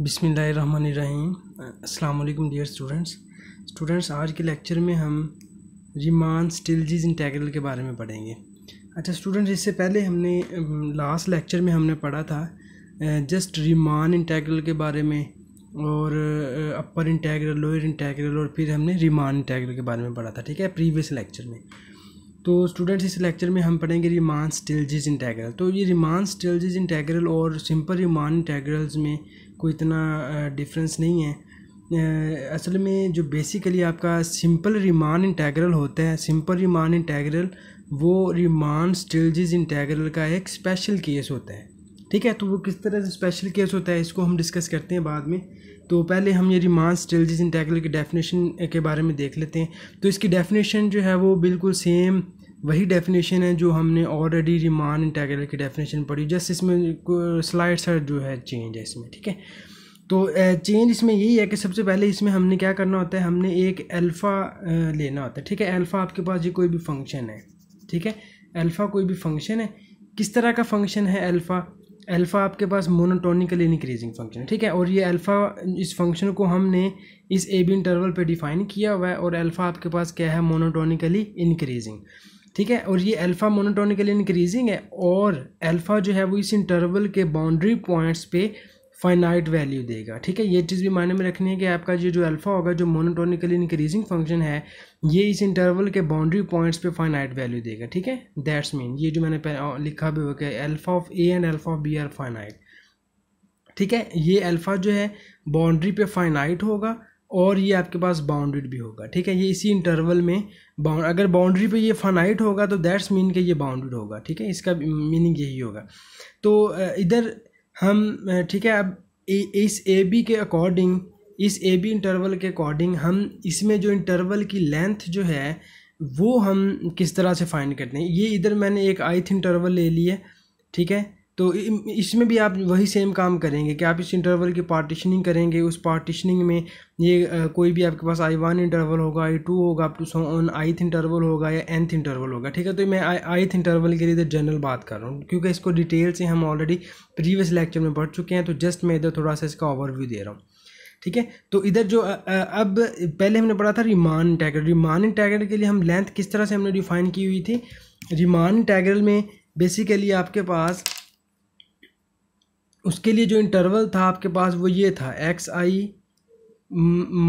अस्सलाम अल्लाम dear students students आज के लेक्चर में हम रिमान स्टिलजीज इंटेग्रल के बारे में पढ़ेंगे अच्छा स्टूडेंट्स इससे पहले हमने लास्ट लेक्चर में हमने पढ़ा था जस्ट रिमान इंटेग्रल के बारे में और अपर इंटेग्रल लोअर इंटेग्रल और फिर हमने रिमान इंटेग्रल के बारे में पढ़ा था ठीक है प्रीवियस लेक्चर में तो स्टूडेंट्स इस लेक्चर में हम पढ़ेंगे रिमान स्टिलजीज इंटेग्रल तो ये रिमान स्टिलजीज इंटेग्रल और सिंपल रिमान इंटेग्रल्स में कोई इतना डिफरेंस नहीं है असल में जो बेसिकली आपका सिंपल रिमान इंटेग्रल होता है सिंपल रिमान इंटेग्रल वो रिमान स्टिल्जिज इंटेग्रल का एक स्पेशल केस होता है ठीक है तो वो किस तरह से स्पेशल केस होता है इसको हम डिस्कस करते हैं बाद में तो पहले हम ये रिमान स्टिल्जिज इंटेग्रल की डेफिनेशन के बारे में देख लेते हैं तो इसकी डेफिनेशन जो है वो बिल्कुल सेम वही डेफिनेशन है जो हमने ऑलरेडी रिमान इंटेग्रल की डेफिनेशन पढ़ी जस्ट इसमें स्लाइड सर जो है चेंज है इसमें ठीक है तो चेंज इसमें यही है कि सबसे पहले इसमें हमने क्या करना होता है हमने एक अल्फ़ा लेना होता है ठीक है अल्फ़ा आपके पास ये कोई भी फंक्शन है ठीक है अल्फ़ा कोई भी फंक्शन है किस तरह का फंक्शन है अल्फ़ा अल्फ़ा आपके पास मोनोटोनिकली इंक्रीजिंग फंक्शन है ठीक है और ये अल्फ़ा इस फंक्शन को हमने इस ए बी इंटरवल पे डिफाइन किया हुआ है और अल्फ़ा आपके पास क्या है मोनोटोनिकली इंक्रीजिंग ठीक है और ये अल्फ़ा मोनोटोनिकली इंक्रीजिंग है और अल्फ़ा जो है वो इस इंटरवल के बाउंड्री पॉइंट्स पे फाइनाइट वैल्यू देगा ठीक है ये चीज़ भी मायने में रखनी है कि आपका ये जो अल्फ़ा होगा जो मोनोटोनिकली इंक्रीजिंग फंक्शन है ये इस इंटरवल के बाउंड्री पॉइंट्स पे फाइनाइट वैल्यू देगा ठीक है दैट्स मीन ये जो मैंने लिखा भी होगा alpha of A and alpha of B are finite ठीक है ये अल्फ़ा जो है बाउंड्री पे फाइनाइट होगा और ये आपके पास बाउंड्रीड भी होगा ठीक है ये इसी इंटरवल में बाउंड अगर बाउंड्री पे ये फनाइट होगा तो दैट्स मीन के ये बाउंड्रीड होगा ठीक है इसका मीनिंग यही होगा तो इधर हम ठीक है अब इस ए बी के अकॉर्डिंग इस ए बी इंटरवल के अकॉर्डिंग हम इसमें जो इंटरवल की लेंथ जो है वो हम किस तरह से फाइंड करते हैं ये इधर मैंने एक आइथ इंटरवल ले लिया ठीक है तो इसमें भी आप वही सेम काम करेंगे कि आप इस इंटरवल की पार्टिशनिंग करेंगे उस पार्टिशनिंग में ये कोई भी आपके पास आई वन इंटरवल होगा आई टू होगा up to so on ith interval होगा या एनथ इंटरवल होगा ठीक है तो मैं आईथ इंटरवल के लिए जनरल तो बात कर रहा हूँ क्योंकि इसको डिटेल से हम ऑलरेडी प्रीवियस लेक्चर में पढ़ चुके हैं तो जस्ट मैं इधर थोड़ा सा इसका ओवरव्यू दे रहा हूँ ठीक है तो इधर जो अब पहले हमने पढ़ा था रिमान इंटेग्रल रिमान इंटेग्रल के लिए हम लेंथ किस तरह से हमने डिफाइन की हुई थी रिमान टैगर में बेसिकली आपके पास उसके लिए जो इंटरवल था आपके पास वो ये था X I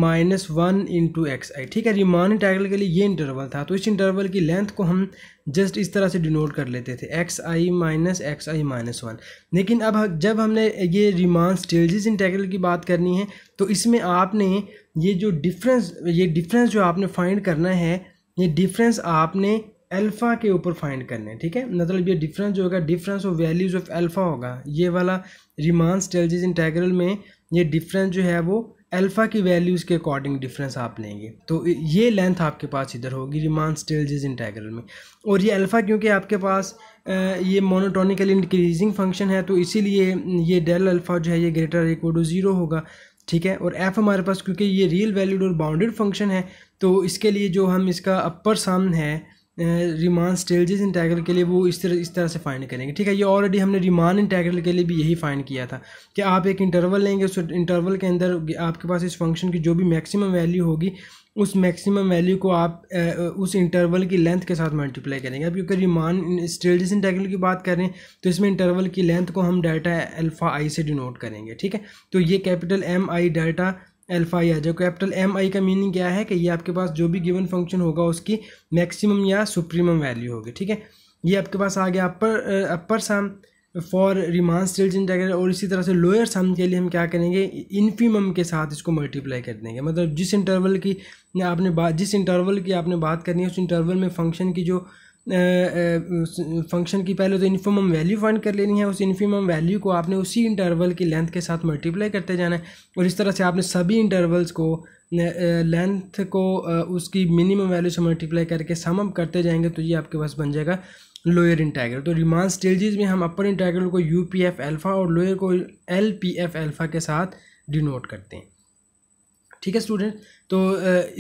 minus one into X I ठीक है रिमान टाइगल के लिए ये इंटरवल था तो इस इंटरवल की लेंथ को हम जस्ट इस तरह से डिनोट कर लेते थे एक्स आई माइनस एक्स आई माइनस वन लेकिन अब जब हमने ये रिमान स्टेजिस इंटेग्रल की बात करनी है तो इसमें आपने ये जो डिफरेंस ये डिफरेंस जो आपने फाइंड करना है ये डिफरेंस आपने अल्फ़ा के ऊपर फाइंड करने ठीक है मतलब ये डिफरेंस जो होगा difference of values of alpha होगा ये वाला रिमांस स्टेलजिस इंटेग्रल में ये डिफरेंस जो है वो अल्फ़ा की वैल्यूज़ के अकॉर्डिंग डिफरेंस आप लेंगे तो ये लेंथ आपके पास इधर होगी रिमान स्टेलजिस इंटेग्रल में और ये अल्फ़ा क्योंकि आपके पास ये मोनोटोनिकली इंक्रीजिंग फंक्शन है तो इसीलिए ये डेल अल्फ़ा जो है ये ग्रेटर इक्वल टू ज़ीरो होगा ठीक है और एफ हमारे पास क्योंकि ये रियल वैल्यूड और बाउंडेड फंक्शन है तो इसके लिए जो हम इसका अपर सम है रिमान स्टेलज इंटैगल के लिए वो इस तरह इस तरह से फाइंड करेंगे ठीक है ये ऑलरेडी हमने रिमान इंटैगल के लिए भी यही फाइंड किया था कि आप एक इंटरवल लेंगे उस इंटरवल के अंदर आपके पास इस फंक्शन की जो भी मैक्सिमम वैल्यू होगी उस मैक्सिमम वैल्यू को आप ए, उस इंटरवल की लेंथ के साथ मल्टीप्लाई करेंगे अब क्योंकि रिमान स्टेलजिस इंटैगल की बात करें तो इसमें इंटरवल की लेंथ को हम डाटा एल्फा आई से डिनोट करेंगे ठीक है तो ये कैपिटल एम आई डाटा एल्फ़ा आई आ जाए कैपिटल एम आई का मीनिंग क्या है कि ये आपके पास जो भी गिवन फंक्शन होगा उसकी मैक्सिमम या सुप्रीमम वैल्यू होगी ठीक है ये आपके पास आ गया upper upper sum for Riemann Stieltjes integral और इसी तरह से लोअर सम के लिए हम क्या करेंगे इन्फीमम के साथ इसको मल्टीप्लाई कर देंगे मतलब जिस इंटरवल की आपने बात जिस इंटरवल की आपने बात करनी है उस इंटरवल में फंक्शन की जो फंक्शन की पहले तो इन्फीमम वैल्यू फाइंड कर लेनी है उस इन्फीमम वैल्यू को आपने उसी इंटरवल की लेंथ के साथ मल्टीप्लाई करते जाना है और इस तरह से आपने सभी इंटरवल्स को लेंथ को उसकी मिनिमम वैल्यू से मल्टीप्लाई करके सम अप करते जाएंगे तो ये आपके पास बन जाएगा लोअर इंटेग्रल तो रिमान स्टेजेस में हम अपर इंटाइग्रल को यू पी एफ अल्फ़ा और लोअर को एल पी एफ अल्फ़ा के साथ डिनोट करते हैं ठीक है स्टूडेंट तो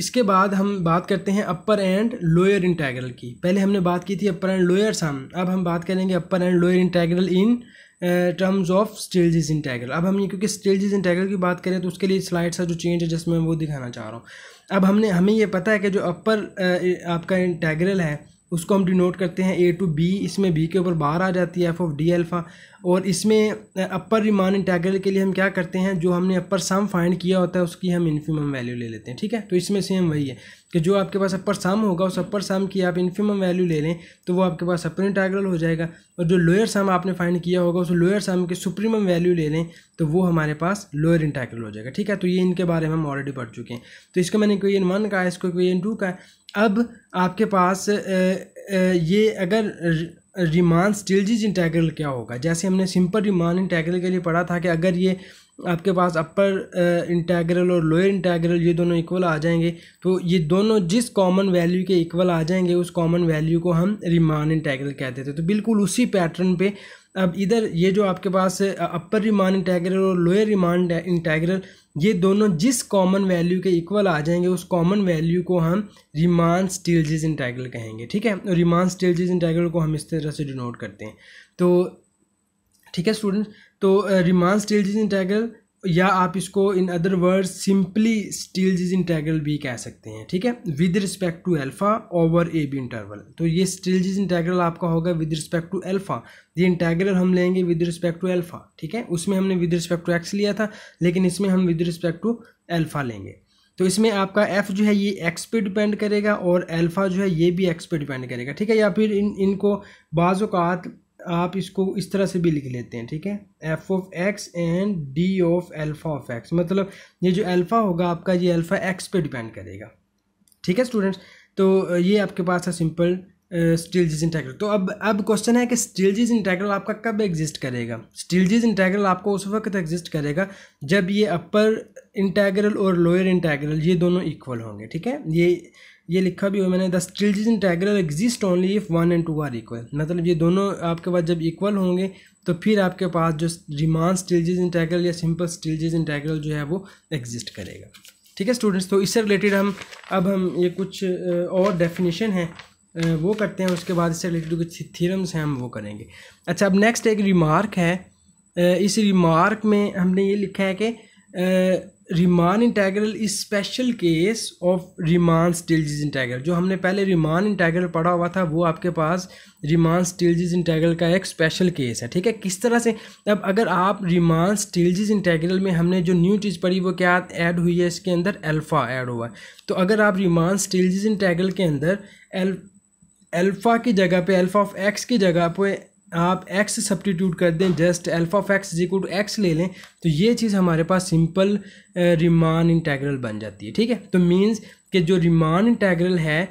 इसके बाद हम बात करते हैं अपर एंड लोअर इंटेग्रल की पहले हमने बात की थी अपर एंड लोअर सम अब हम बात करेंगे upper and lower integral in terms of Stieltjes integral अब हम ये क्योंकि स्टेलजिस इंटेग्रल की बात करें तो उसके लिए स्लाइड सा जो चेंज है जिसमें मैं वो दिखाना चाह रहा हूँ अब हमने हमें ये पता है कि जो अपर आपका इंटेग्रल है उसको हम डिनोट करते हैं ए टू बी इसमें बी के ऊपर बाहर आ जाती है एफ ऑफ डी अल्फ़ा और इसमें अपर रिमान इंटेग्रल के लिए हम क्या करते हैं जो हमने अपर सम फाइंड किया होता है उसकी हम इन्फीमम वैल्यू ले लेते हैं ठीक है तो इसमें सेम वही है कि जो आपके पास अपर साम होगा उस अपर साम की आप इन्फिमम वैल्यू ले लें तो वो आपके पास अपर इंटाग्रल हो जाएगा और जो लोअर साम आपने फाइंड किया होगा उस लोअर साम की सुप्रीमम वैल्यू ले लें तो वो हमारे पास लोअर इंटाग्रल हो जाएगा ठीक है तो ये इनके बारे में हम ऑलरेडी पढ़ चुके हैं तो इसको मैंने क्वेश्चन वन का है इसको क्वेश्चन टू का है अब आपके पास ये अगर रिमान स्टिलजिज इंटाग्रल क्या होगा जैसे हमने सिंपल रिमान इंटाग्रल के लिए पढ़ा था कि अगर ये आपके पास अपर इंटेग्रल uh, और लोअर इंटेग्रल ये दोनों इक्वल आ जाएंगे तो ये दोनों जिस कॉमन वैल्यू के इक्वल आ जाएंगे उस कॉमन वैल्यू को हम रिमान इंटेग्रल कहते थे तो बिल्कुल उसी पैटर्न पे अब इधर ये जो आपके पास अपर रिमान इंटेग्रल और लोअर रिमान इंटेग्रल ये दोनों जिस कॉमन वैल्यू के इक्वल आ जाएंगे उस कॉमन वैल्यू को हम रिमान स्टिलजिज इंटेग्रल कहेंगे ठीक है रिमान स्टिलजिज इंटेग्रल को हम इस तरह से डिनोट करते हैं तो ठीक है स्टूडेंट तो रिमांस स्टील जीज या आप इसको in other word simply Stieltjes भी कह सकते हैं ठीक है with respect to alpha over a B interval तो ये स्टील जीज आपका होगा विद रिस्पेक्ट टू एल्फा ये इंटैगल हम लेंगे विद रिस्पेक्ट टू एल्फा ठीक है उसमें हमने विद रिस्पेक्ट टू एक्स लिया था लेकिन इसमें हम विद रिस्पेक्ट टू एल्फा लेंगे तो इसमें आपका एफ जो है ये एक्स पे डिपेंड करेगा और एल्फा जो है ये भी एक्स पे डिपेंड करेगा ठीक है या फिर इन इनको बाजात आप इसको इस तरह से भी लिख लेते हैं ठीक है f of x and d of alpha of x मतलब ये जो अल्फ़ा होगा आपका ये अल्फ़ा एक्स पे डिपेंड करेगा ठीक है स्टूडेंट्स तो ये आपके पास है सिंपल स्टिलजिज इंटेग्रल तो अब अब क्वेश्चन है कि स्टिलजिज इंटेग्रल आपका कब एग्जिस्ट करेगा स्टिलजिज इंटेग्रल आपको उस वक्त एग्जिस्ट करेगा जब ये अपर इंटेग्रल और लोअर इंटेग्रल ये दोनों इक्वल होंगे ठीक है ये ये लिखा भी हुआ मैंने the integral exist only if one and two are equal मतलब ये दोनों आपके पास जब इक्वल होंगे तो फिर आपके पास जो रिमान इन टाइगर या सिंपल इन इंटेग्रल जो है वो एग्जिस्ट करेगा ठीक है स्टूडेंट्स तो इससे रिलेटेड हम अब हम ये कुछ और डेफिनेशन है वो करते हैं उसके बाद इससे रिलेटेड कुछ थीरम्स हैं हम वो करेंगे अच्छा अब नेक्स्ट एक रिमार्क है इस रिमार्क में हमने ये लिखा है कि Riemann integral is special case of Riemann Stieltjes integral जो हमने पहले रिमान इंटेग्रल पढ़ा हुआ था वो आपके पास रिमान स्टिलजिज इंटेग्रल का एक स्पेशल केस है ठीक है किस तरह से अब अगर आप रिमान स्टिलजिज इंटेग्रल में हमने जो न्यू चीज़ पढ़ी वो क्या ऐड हुई है इसके अंदर अल्फ़ा ऐड हुआ है तो अगर आप रिमान स्टिलजिज इंटेग्रल के अंदर एल अल्फ़ा की जगह पे अल्फ़ा ऑफ एक्स की जगह पे आप एक्स सब्टीट्यूट कर दें just alpha of x is equal to x ले लें तो ये चीज़ हमारे पास सिंपल रिमान इंटेग्रल बन जाती है ठीक है तो मीन्स कि जो रिमान इंटेग्रल है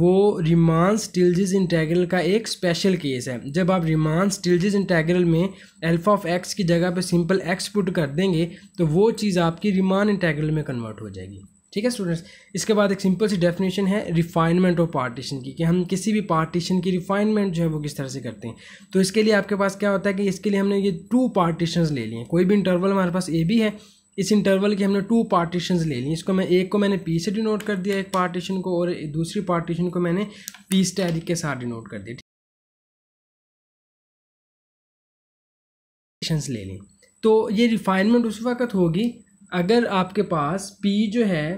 वो रिमान स्टिल्जिस इंटेग्रल का एक स्पेशल केस है जब आप रिमान स्टिल्जिस इंटेग्रल में अल्फा ऑफ एक्स की जगह पर सिंपल एक्स पुट कर देंगे तो वो चीज़ आपकी रिमान इंटेग्रल में कन्वर्ट हो जाएगी ठीक है स्टूडेंट्स इसके बाद एक सिंपल सी डेफिनेशन है रिफाइनमेंट ऑफ पार्टीशन की कि हम किसी भी पार्टीशन की रिफाइनमेंट जो है वो किस तरह से करते हैं तो इसके लिए आपके पास क्या होता है कि इसके लिए हमने ये टू पार्टीशन ले लिए कोई भी इंटरवल हमारे पास ए भी है इस इंटरवल की हमने टू पार्टीशन ले ली इसको मैं एक को मैंने पी से डिनोट कर दिया एक पार्टीशन को और दूसरी पार्टीशन को मैंने पी स्टैरिक के साथ डिनोट कर दिया ले ली तो ये रिफाइनमेंट उस वक्त होगी अगर आपके पास P जो है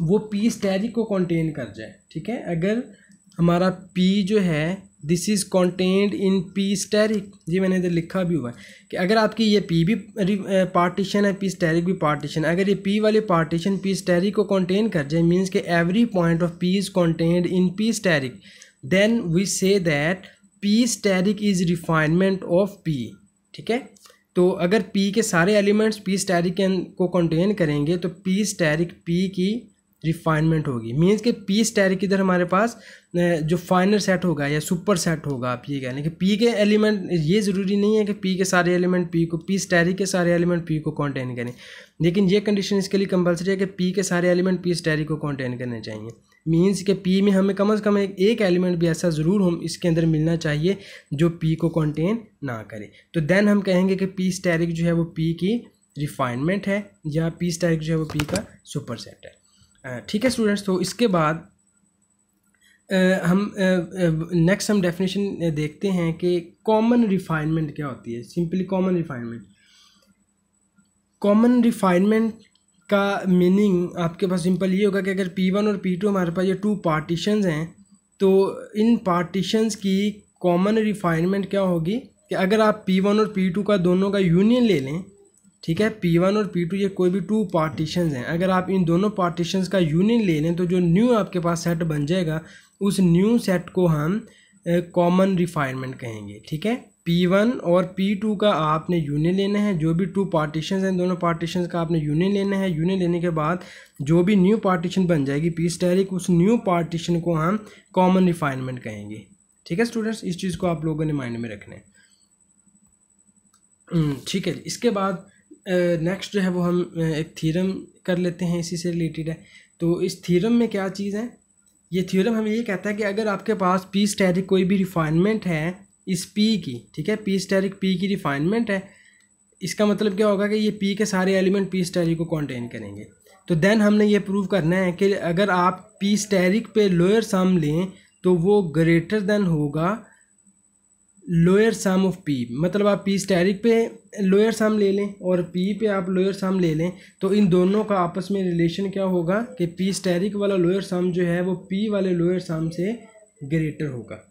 वो P स्टेरिक को कंटेन कर जाए ठीक है अगर हमारा P जो है this is contained in P asterisk जी मैंने इधर लिखा भी हुआ है कि अगर आपकी ये पी भी पार्टीशन है पी स्टेरिक भी पार्टीशन अगर ये पी वाली पार्टीशन पी स्टेरिक को कॉन्टेन कर जाए मीन्स के every point of P is contained in P asterisk then we say that P asterisk is refinement of P ठीक है तो अगर पी के सारे एलिमेंट्स पी स्टैरिक के को कंटेन करेंगे तो पी स्टैरिक पी की रिफाइनमेंट होगी मीन्स कि पी स्टैरिक इधर हमारे पास जो फाइनल सेट होगा या सुपर सेट होगा आप ये कह लें कि पी के एलिमेंट ये ज़रूरी नहीं है कि पी के सारे एलिमेंट पी को पी स्टैरिक के सारे एलिमेंट पी को कॉन्टेन करें लेकिन ये कंडीशन इसके लिए कंपलसरी है कि पी के सारे एलिमेंट पी स्टैरिक को कॉन्टेन करने चाहिए मीन्स के पी में हमें कम से कम एक एक एलिमेंट भी ऐसा ज़रूर हम इसके अंदर मिलना चाहिए जो पी को कंटेन ना करे तो देन हम कहेंगे कि पी स्टेरिक जो है वो पी की रिफाइनमेंट है या पी स्टेरिक जो है वो पी का सुपरसेट है ठीक है स्टूडेंट्स तो इसके बाद आ, हम नेक्स्ट हम डेफिनेशन देखते हैं कि कॉमन रिफाइनमेंट क्या होती है simply common refinement common refinement का मीनिंग आपके पास सिंपल ये होगा कि अगर पी वन और पी टू हमारे पास ये टू पार्टीशन हैं तो इन पार्टीशंस की कॉमन रिफाइनमेंट क्या होगी कि अगर आप पी वन और पी टू का दोनों का यूनियन ले लें ठीक है पी वन और पी टू ये कोई भी टू पार्टीशंस हैं अगर आप इन दोनों पार्टीशंस का यूनियन ले लें तो जो न्यू आपके पास सेट बन जाएगा उस न्यू सेट को हम कॉमन रिफाइनमेंट कहेंगे ठीक है P1 और P2 का आपने यूनियन लेना है जो भी टू पार्टीशन हैं दोनों पार्टीशन का आपने यूनियन लेना है यूनियन लेने के बाद जो भी न्यू पार्टीशन बन जाएगी पी स्टेरिक उस न्यू पार्टीशन को हम कॉमन रिफाइनमेंट कहेंगे ठीक है स्टूडेंट्स इस चीज़ को आप लोगों ने माइंड में रखना है हम्म, ठीक है इसके बाद नेक्स्ट जो है वो हम एक थीरम कर लेते हैं इसी से रिलेटेड है तो इस थीरम में क्या चीज़ है ये थ्योरम हमें ये कहता है कि अगर आपके पास पी स्टेरिक कोई भी रिफाइनमेंट है इस पी की ठीक है पी स्टेरिक पी की रिफाइनमेंट है इसका मतलब क्या होगा कि ये पी के सारे एलिमेंट पी स्टेरिक को कॉन्टेन करेंगे तो देन हमने ये प्रूव करना है कि अगर आप पी स्टेरिक पे लोअर सम लें तो वो ग्रेटर देन होगा लोअर सम ऑफ पी मतलब आप पी स्टेरिक पे लोअर सम ले लें और पी पे आप लोअर सम ले लें तो इन दोनों का आपस में रिलेशन क्या होगा कि पी स्टेरिक वाला लोअर सम जो है वो पी वाले लोअर सम से ग्रेटर होगा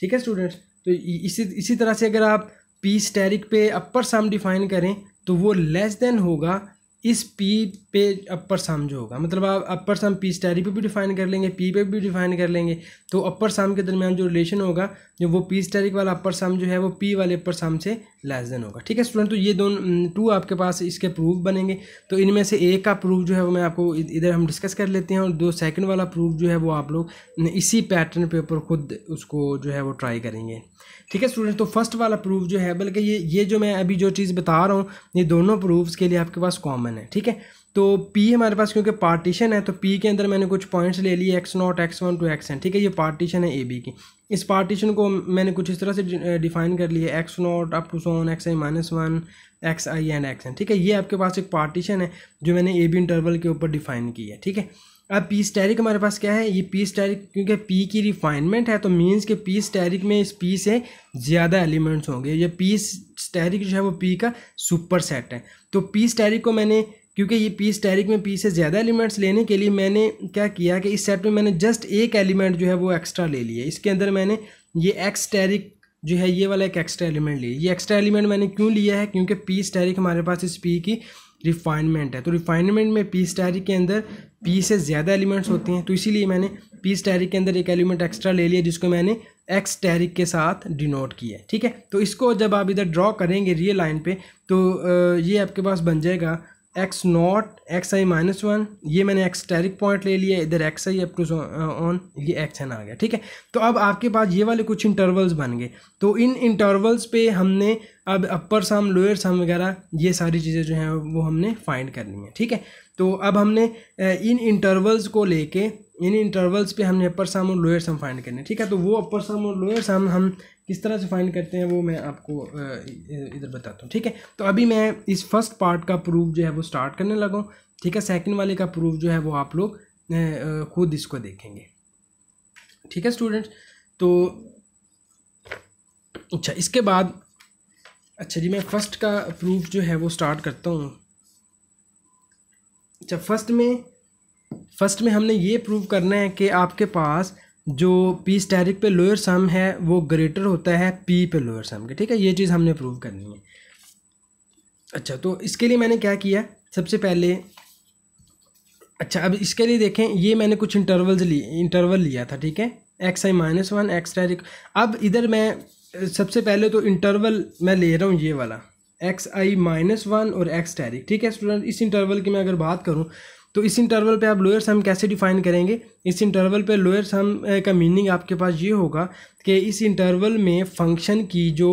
ठीक है स्टूडेंट्स तो इसी इसी तरह से अगर आप पी स्टेरिक पे अपर सम डिफाइन करें तो वो लेस देन होगा इस पी पे अपर साम जो होगा मतलब आप अपर साम पी स्टैरी पे भी डिफाइन कर लेंगे पी पे भी डिफाइन कर लेंगे तो अपर साम के दरमियान जो रिलेशन होगा जो वो पी स्टैरिक वाला अपर साम जो है वो पी वाले अपर साम से लेस देन होगा ठीक है स्टूडेंट तो ये दोनों टू आपके पास इसके प्रूफ बनेंगे तो इनमें से एक का प्रूफ जो है वो मैं आपको इधर हम डिस्कस कर लेते हैं और दो सेकेंड वाला प्रूफ जो है वो आप लोग इसी पैटर्न पे ऊपर खुद उसको जो है वो ट्राई करेंगे ठीक है स्टूडेंट तो फर्स्ट वाला प्रूफ जो है बल्कि ये ये जो मैं अभी जो चीज़ बता रहा हूँ ये दोनों प्रूफ्स के लिए आपके पास कॉमन है ठीक है तो पी हमारे पास क्योंकि पार्टीशन है तो पी के अंदर मैंने कुछ पॉइंट्स ले लिए x naught x one to x n ठीक है ये पार्टीशन है ए बी की इस पार्टीशन को मैंने कुछ इस तरह से डिफाइन कर लिया x naught up to so on x I minus one x i and x n ठीक है ये आपके पास एक पार्टीशन है जो मैंने ए बी इंटरवल के ऊपर डिफाइन की है ठीक है अब पी स्टैरिक हमारे पास क्या है ये पी स्टैरिक क्योंकि पी की रिफाइनमेंट है तो मीन्स के पी स्टैरिक में इस पी से ज़्यादा एलिमेंट्स होंगे ये पी स्टैरिक जो है वो पी का सुपर सेट है तो पी स्टैरिक को मैंने क्योंकि ये पी स्टैरिक में पी से ज़्यादा एलिमेंट्स लेने के लिए मैंने क्या किया कि इस सेट में मैंने जस्ट एक एलिमेंट जो है वो एक्स्ट्रा ले लिया इसके अंदर मैंने ये एक्स स्टैरिक जो है ये वाला एक एक्स्ट्रा एलिमेंट लिया ये एक्स्ट्रा एलिमेंट मैंने क्यों लिया है क्योंकि पी स्टैरिक हमारे पास इस पी की रिफाइनमेंट है तो रिफाइनमेंट में पीस डायरी के अंदर पी से ज़्यादा एलिमेंट्स होते हैं तो इसीलिए मैंने पीस डायरी के अंदर एक एलिमेंट एक्स्ट्रा ले लिया जिसको मैंने एक्स टैरिक के साथ डिनोट किया है ठीक है तो इसको जब आप इधर ड्रॉ करेंगे रियल लाइन पे तो ये आपके पास बन जाएगा एक्स नॉट एक्स आई माइनस वन ये मैंने एक्स टेरिक पॉइंट ले लिया इधर x i up to on ये एक्स एन आ गया ठीक है तो अब आपके पास ये वाले कुछ इंटरवल्स बन गए तो इन इंटरवल्स पे हमने अब अपर सम लोअर सम वगैरह ये सारी चीज़ें जो हैं वो हमने फाइंड करनी है ठीक है तो अब हमने uh, इन इंटरवल्स को लेके इन इंटरवल्स पे हमने अपर सम और लोअर सम फाइंड करने ठीक है तो वो अपर सम और लोअर सम हम किस तरह से फाइंड करते हैं वो मैं आपको इधर बताता हूँ ठीक है तो अभी मैं इस फर्स्ट पार्ट का प्रूफ जो है वो स्टार्ट करने लगा हूँ ठीक है सेकंड वाले का प्रूफ जो है वो आप लोग खुद इसको देखेंगे ठीक है स्टूडेंट्स तो अच्छा इसके बाद अच्छा जी मैं फ़र्स्ट का प्रूफ जो है वो स्टार्ट करता हूँ अच्छा फर्स्ट में फर्स्ट में हमने ये प्रूव करना है कि आपके पास जो पी स्टैरिक पे लोअर सम है वो ग्रेटर होता है पी पे लोअर सम के ठीक है ये चीज़ हमने प्रूव करनी है अच्छा तो इसके लिए मैंने क्या किया सबसे पहले अच्छा अब इसके लिए देखें ये मैंने कुछ इंटरवल्स ली इंटरवल लिया था ठीक है एक्स आई माइनस वन एक्स डायरेक्ट अब इधर मैं सबसे पहले तो इंटरवल मैं ले रहा हूँ ये वाला एक्स आई माइनस वन और एक्स डायरेक्ट ठीक है स्टूडेंट इस इंटरवल की मैं अगर बात करूँ तो इस इंटरवल पे आप लोअर सम कैसे डिफाइन करेंगे इस इंटरवल पे लोअर सम का मीनिंग आपके पास ये होगा कि इस इंटरवल में फंक्शन की जो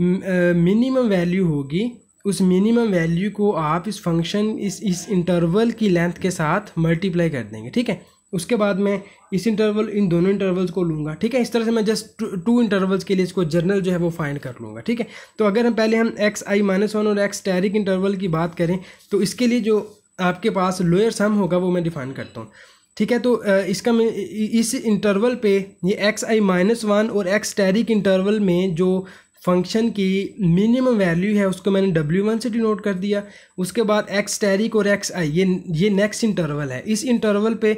मिनिमम वैल्यू होगी उस मिनिमम वैल्यू को आप इस फंक्शन इस इस इंटरवल की लेंथ के साथ मल्टीप्लाई कर देंगे ठीक है उसके बाद मैं इस इंटरवल इन दोनों इंटरवल्स को लूँगा ठीक है इस तरह से मैं जस्ट टू इंटरवल्स के लिए इसको जर्नल जो है वो फाइंड कर लूँगा ठीक है तो अगर हम पहले हम एक्स आई माइनस वन और एक्स टैरिक इंटरवल की बात करें तो इसके लिए जो आपके पास लोअर सम होगा वो मैं डिफाइन करता हूँ ठीक है तो इसका मैं इस इंटरवल पे ये एक्स आई माइनस वन और एक्स टेरिक इंटरवल में जो फंक्शन की मिनिमम वैल्यू है उसको मैंने डब्ल्यू वन से डिनोट कर दिया उसके बाद एक्स टेरिक और एक्स आई ये ये नेक्स्ट इंटरवल है इस इंटरवल पे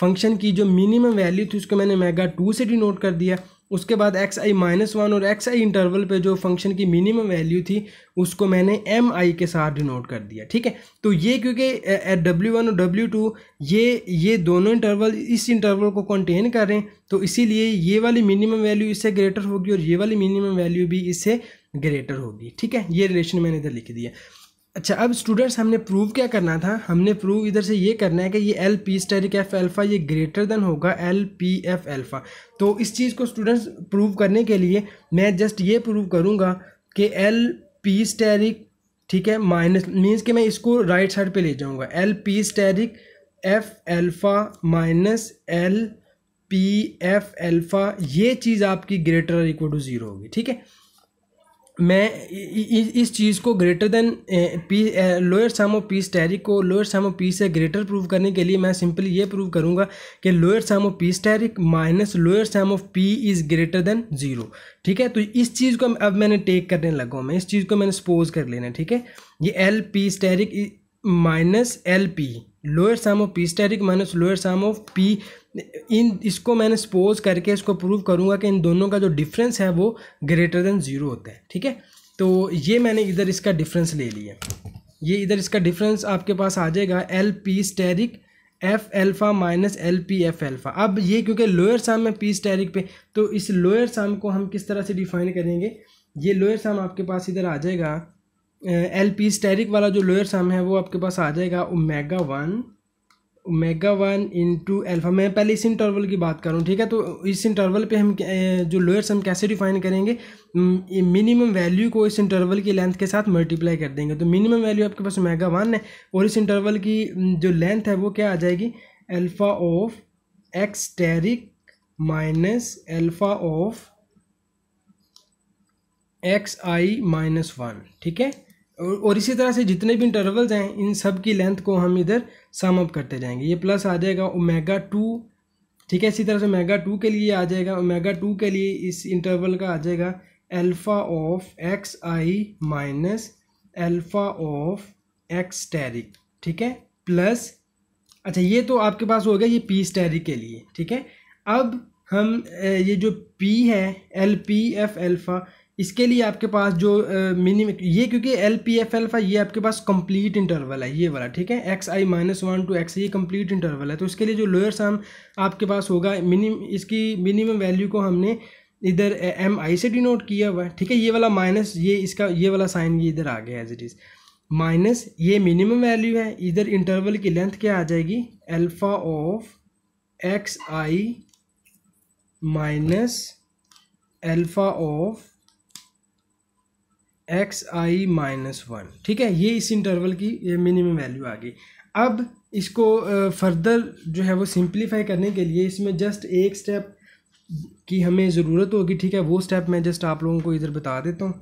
फंक्शन की जो मिनिमम वैल्यू थी उसको मैंने मेगा टू से डिनोट कर दिया उसके बाद एक्स आई माइनस वन और एक्स आई इंटरवल पे जो फंक्शन की मिनिमम वैल्यू थी उसको मैंने एम आई के साथ डिनोट कर दिया ठीक है तो ये क्योंकि एट डब्ल्यू वन और डब्ल्यू टू ये ये दोनों इंटरवल इस इंटरवल को कंटेन कर रहे हैं तो इसीलिए ये वाली मिनिमम वैल्यू इससे ग्रेटर होगी और ये वाली मिनिमम वैल्यू भी इससे ग्रेटर होगी ठीक है ये रिलेशन मैंने इधर लिख दिया अच्छा अब स्टूडेंट्स हमने प्रूव क्या करना था हमने प्रूव इधर से ये करना है कि ये L P asterisk f alpha ये ग्रेटर देन होगा एल पी एफ एल्फ़ा तो इस चीज़ को स्टूडेंट्स प्रूव करने के लिए मैं जस्ट ये प्रूव करूँगा कि एल पी स्टेरिक ठीक है माइनस मीन्स कि मैं इसको राइट साइड पे ले जाऊँगा L P asterisk f alpha minus L P f alpha ये चीज़ आपकी ग्रेटर इक्वल टू ज़ीरो होगी ठीक है मैं इस चीज़ को greater than P lower sum of P टैरी को लोअर साम ऑफ पीस से ग्रेटर प्रूव करने के लिए मैं सिंपली ये प्रूव करूँगा कि lower sum of P asterisk minus lower sum of P is greater than zero ठीक है तो इस चीज़ को अब मैंने टेक करने लगा हूँ मैं इस चीज़ को मैंने सपोज कर लेना ठीक है ये L P asterisk minus L P lower sum of P asterisk minus lower sum of P इन इसको मैंने सपोज करके इसको प्रूव करूँगा कि इन दोनों का जो डिफरेंस है वो ग्रेटर देन ज़ीरो होता है ठीक है तो ये मैंने इधर इसका डिफरेंस ले लिया ये इधर इसका डिफरेंस आपके पास आ जाएगा L P asterisk f alpha minus L P f alpha अब ये क्योंकि लोअर साम है पी स्टेरिक पे तो इस लोअर साम को हम किस तरह से डिफाइन करेंगे ये लोअर साम आपके पास इधर आ जाएगा एल पी स्टेरिक वाला जो लोअर साम है वो आपके पास आ जाएगा omega one omega one into alpha मैं पहले इस इंटरवल की बात करूँ ठीक है तो इस इंटरवल पे हम जो लोअर्स हम कैसे डिफाइन करेंगे मिनिमम वैल्यू को इस इंटरवल की लेंथ के साथ मल्टीप्लाई कर देंगे तो मिनिमम वैल्यू आपके पास ओमेगा वन है और इस इंटरवल की जो लेंथ है वो क्या आ जाएगी alpha of x asterisk minus alpha of x I minus one ठीक है और इसी तरह से जितने भी इंटरवल्स हैं इन सब की लेंथ को हम इधर सम अप करते जाएंगे ये प्लस आ जाएगा ओमेगा टू ठीक है इसी तरह से ओमेगा टू के लिए आ जाएगा ओमेगा टू के लिए इस इंटरवल का आ जाएगा alpha of x I minus alpha of x asterisk ठीक है प्लस अच्छा ये तो आपके पास हो गया ये पी स्टेरिक के लिए ठीक है अब हम ये जो पी है एल पी एफ एल्फ़ा इसके लिए आपके पास जो मिनिमम ये क्योंकि एल पी एफ एल्फा ये आपके पास कंप्लीट इंटरवल है ये वाला ठीक है x I minus one to x ये कंप्लीट इंटरवल है तो इसके लिए जो लोअर सम आपके पास होगा मिनिम इसकी मिनिमम वैल्यू को हमने इधर एम आई से डिनोट किया हुआ है ठीक है ये वाला माइनस ये इसका ये वाला साइन ये इधर आ गया एज इट इज़ माइनस ये मिनिमम वैल्यू है इधर इंटरवल की लेंथ क्या आ जाएगी alpha of x I minus alpha of x I minus one ठीक है ये इस इंटरवल की ये मिनिमम वैल्यू आ गई अब इसको फर्दर जो है वो सिंप्लीफाई करने के लिए इसमें जस्ट एक स्टेप की हमें ज़रूरत होगी ठीक है वो स्टेप मैं जस्ट आप लोगों को इधर बता देता हूँ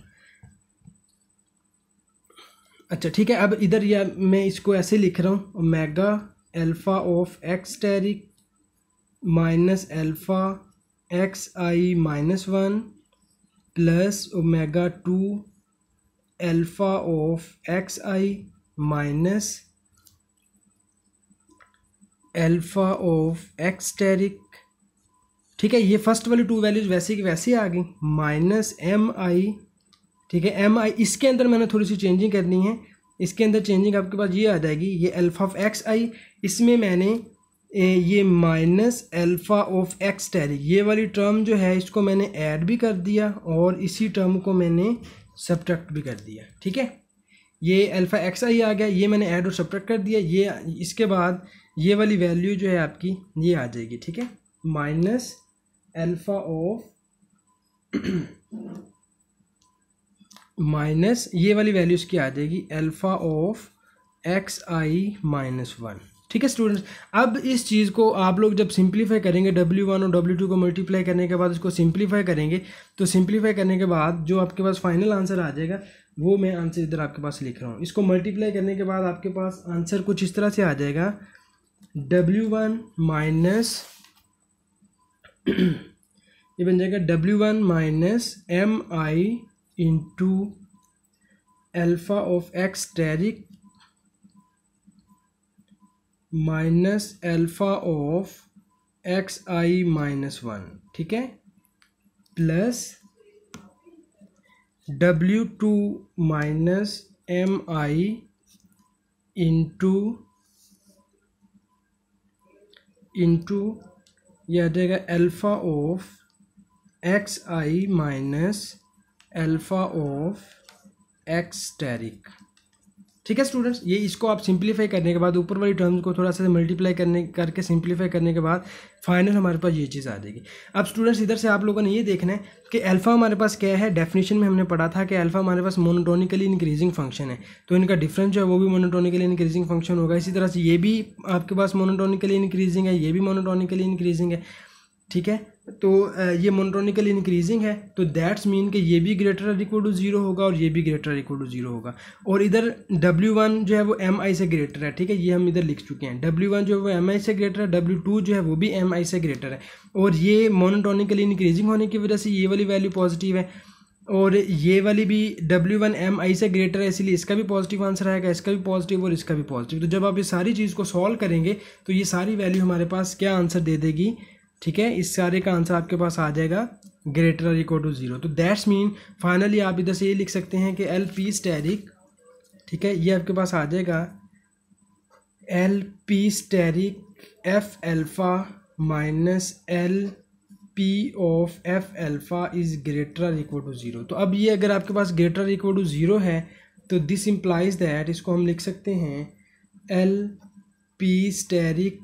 अच्छा ठीक है अब इधर या मैं इसको ऐसे लिख रहा हूँ omega alpha of x asterisk minus alpha x I minus one plus omega two alpha of x I minus alpha of x asterisk ठीक है ये फर्स्ट वाली टू वैल्यूज वैसे की वैसे आ गई माइनस एम आई ठीक है एम आई इसके अंदर मैंने थोड़ी सी चेंजिंग करनी है इसके अंदर चेंजिंग आपके पास ये आ जाएगी ये अल्फ़ा ऑफ एक्स आई इसमें मैंने ये minus alpha of x asterisk ये वाली टर्म जो है इसको मैंने ऐड भी कर दिया और इसी टर्म को मैंने सब्ट्रैक्ट भी कर दिया ठीक है ये अल्फ़ा एक्स आई आ गया ये मैंने ऐड और सब्ट्रैक्ट कर दिया ये इसके बाद ये वाली वैल्यू जो है आपकी ये आ जाएगी ठीक है माइनस अल्फ़ा ऑफ माइनस ये वाली वैल्यू इसकी आ जाएगी alpha of x I minus one ठीक है स्टूडेंट्स अब इस चीज़ को आप लोग जब सिंप्लीफाई करेंगे डब्ल्यू वन और डब्ल्यू टू को मल्टीप्लाई करने के बाद उसको सिंप्लीफाई करेंगे तो सिंप्लीफाई करने के बाद जो आपके पास फाइनल आंसर आ जाएगा वो मैं आंसर इधर आपके पास लिख रहा हूँ इसको मल्टीप्लाई करने के बाद आपके पास आंसर कुछ इस तरह से आ जाएगा डब्ल्यू वन माइनस ये बन जाएगा डब्ल्यू one minus M i into alpha of x asterisk minus alpha of x I minus one ठीक है प्लस डब्ल्यू two minus M i into into यह आ जाएगा alpha of x I minus alpha of x asterisk ठीक है students ये इसको आप सिंप्लीफाई करने के बाद ऊपर वाली टर्म्स को थोड़ा सा मल्टीप्लाई करने करके सिंप्लीफाई करने के बाद फाइनल हमारे पास ये चीज़ आ जाएगी अब स्टूडेंट्स इधर से आप लोगों ने ये देखना है कि अल्फा हमारे पास क्या है डेफिनेशन में हमने पढ़ा था कि अल्फा हमारे पास मोनोटोनिकली इंक्रीजिंग फंक्शन है तो इनका डिफरेंस जो है वो भी मोनोटोनिकली इंक्रीजिंग फंक्शन होगा इसी तरह से ये भी आपके पास मोनोटोनिकली इंक्रीजिंग है ये भी मोनोटोनिकली इंक्रीजिंग है ठीक है तो ये मोनोटोनिकल इंक्रीजिंग है तो दैट्स मीन कि ये भी ग्रेटर इक्वल टू जीरो होगा और ये भी ग्रेटर इक्वल टू जीरो होगा और इधर डब्ल्यू वन जो है वो एम आई से ग्रेटर है ठीक है ये हम इधर लिख चुके हैं डब्ल्यू वन जो है वो एम आई से ग्रेटर है डब्ल्यू टू जो है वो भी एम आई से ग्रेटर है और ये मोनोटोनिकली इंक्रीजिंग होने की वजह से ये वाली वैल्यू पॉजिटिव है और ये वाली भी डब्ल्यू वन एम आई से ग्रेटर है इसलिए इसका भी पॉजिटिव आंसर आएगा इसका भी पॉजिटिव और इसका भी पॉजिटिव तो जब आप ये सारी चीज़ को सॉल्व करेंगे तो ये सारी वैल्यू हमारे पास क्या आंसर दे देगी ठीक है इस सारे का आंसर आपके पास आ जाएगा ग्रेटर और इक्वल टू ज़ीरो तो दैट्स मीन फाइनली आप इधर से ये लिख सकते हैं कि एल पी स्टेरिक ठीक है ये आपके पास आ जाएगा L P asterisk f alpha minus L P of f alpha is greater और इक्वल टू ज़ीरो तो अब ये अगर आपके पास ग्रेटर और इक्वल टू ज़ीरो है तो दिस इम्प्लाइज़ दैट इसको हम लिख सकते हैं L P asterisk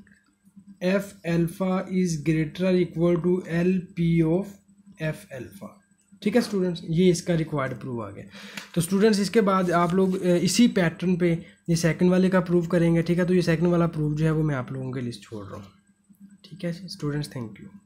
f alpha is greater equal to L P of f alpha ठीक है स्टूडेंट्स ये इसका रिक्वायर्ड प्रूव आ गया तो स्टूडेंट्स इसके बाद आप लोग इसी पैटर्न पे ये सेकंड वाले का प्रूफ करेंगे ठीक है तो ये सेकंड वाला प्रूफ जो है वो मैं आप लोगों के लिए छोड़ रहा हूँ ठीक है स्टूडेंट्स थैंक यू